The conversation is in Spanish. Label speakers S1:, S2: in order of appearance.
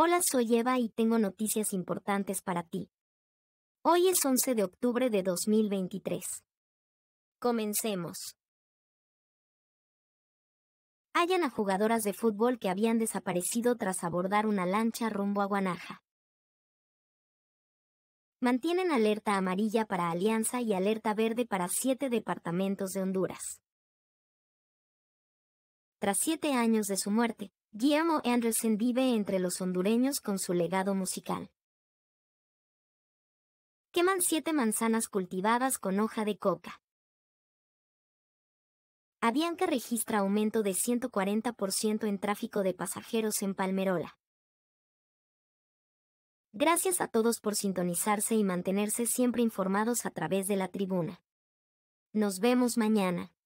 S1: Hola, soy Eva y tengo noticias importantes para ti. Hoy es 11 de octubre de 2023. Comencemos. Hallan a jugadoras de fútbol que habían desaparecido tras abordar una lancha rumbo a Guanaja. Mantienen alerta amarilla para Alianza y alerta verde para siete departamentos de Honduras. Tras siete años de su muerte, Guillermo Anderson vive entre los hondureños con su legado musical. Queman siete manzanas cultivadas con hoja de coca. Avianca registra aumento de 140% en tráfico de pasajeros en Palmerola. Gracias a todos por sintonizarse y mantenerse siempre informados a través de la tribuna. Nos vemos mañana.